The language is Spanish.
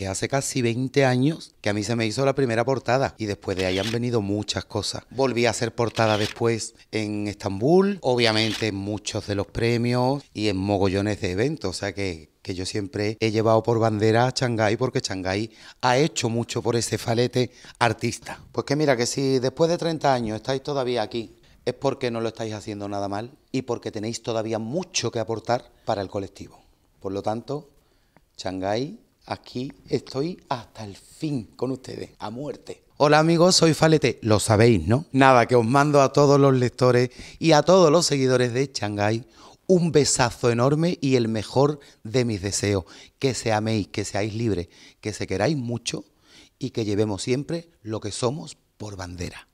...que hace casi 20 años que a mí se me hizo la primera portada y después de ahí han venido muchas cosas. Volví a ser portada después en Estambul, obviamente en muchos de los premios y en mogollones de eventos, o sea que yo siempre he llevado por bandera a Shanghái porque Shanghái ha hecho mucho por ese falete artista. Pues que mira, que si después de 30 años estáis todavía aquí, es porque no lo estáis haciendo nada mal y porque tenéis todavía mucho que aportar para el colectivo. Por lo tanto, Shanghái Aquí estoy hasta el fin con ustedes, a muerte. Hola amigos, soy Falete, lo sabéis, ¿no? Nada, que os mando a todos los lectores y a todos los seguidores de Shanghai un besazo enorme y el mejor de mis deseos. Que se améis, que seáis libres, que se queráis mucho y que llevemos siempre lo que somos por bandera.